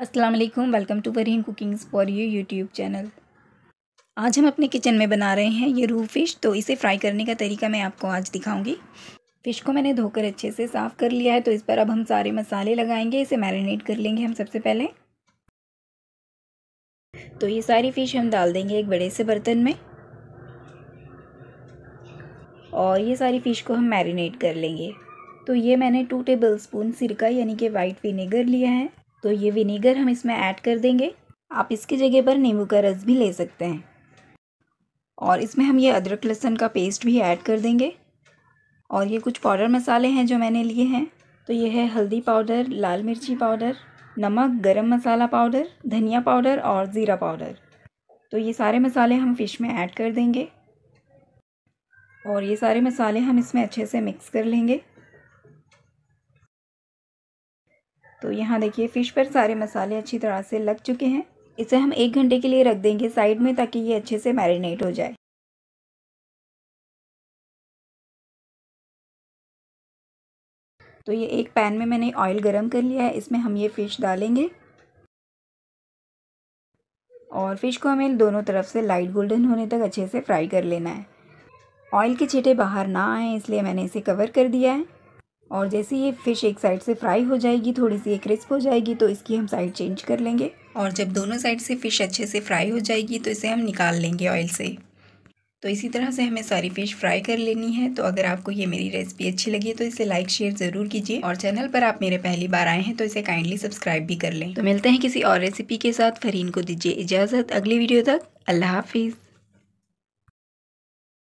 अस्सलाम वालेकुम welcome to वरीन cookings for you YouTube channel आज हम अपने किचन में बना रहे हैं ये रू फिश तो इसे फ्राई करने का तरीका मैं आपको आज दिखाऊंगी फ़िश को मैंने धोकर अच्छे से साफ़ कर लिया है तो इस पर अब हम सारे मसाले लगाएंगे इसे मैरिनेट कर लेंगे हम सबसे पहले तो ये सारी फ़िश हम डाल देंगे एक बड़े से बर्तन में और ये सारी फ़िश को हम मैरिनेट कर लेंगे तो ये मैंने टू टेबल स्पून सिरका यानी कि वाइट विनेगर लिया है तो ये विनेगर हम इसमें ऐड कर देंगे आप इसकी जगह पर नींबू का रस भी ले सकते हैं और इसमें हम ये अदरक लहसुन का पेस्ट भी ऐड कर देंगे और ये कुछ पाउडर मसाले हैं जो मैंने लिए हैं तो ये है हल्दी पाउडर लाल मिर्ची पाउडर नमक गरम मसाला पाउडर धनिया पाउडर और ज़ीरा पाउडर तो ये सारे मसाले हम फ़िश में ऐड कर देंगे और ये सारे मसाले हम इसमें अच्छे से मिक्स कर लेंगे तो यहाँ देखिए फ़िश पर सारे मसाले अच्छी तरह से लग चुके हैं इसे हम एक घंटे के लिए रख देंगे साइड में ताकि ये अच्छे से मैरिनेट हो जाए तो ये एक पैन में मैंने ऑयल गरम कर लिया है इसमें हम ये फ़िश डालेंगे और फिश को हमें दोनों तरफ से लाइट गोल्डन होने तक अच्छे से फ्राई कर लेना है ऑयल के छीटे बाहर ना आए इसलिए मैंने इसे कवर कर दिया है और जैसे ये फ़िश एक साइड से फ्राई हो जाएगी थोड़ी सी क्रिस्प हो जाएगी तो इसकी हम साइड चेंज कर लेंगे और जब दोनों साइड से फ़िश अच्छे से फ्राई हो जाएगी तो इसे हम निकाल लेंगे ऑयल से तो इसी तरह से हमें सारी फ़िश फ्राई कर लेनी है तो अगर आपको ये मेरी रेसिपी अच्छी लगी है तो इसे लाइक शेयर ज़रूर कीजिए और चैनल पर आप मेरे पहली बार आए हैं तो इसे काइंडली सब्सक्राइब भी कर लें तो मिलते हैं किसी और रेसिपी के साथ फरीन को दीजिए इजाज़त अगली वीडियो तक अल्लाह हाफिज़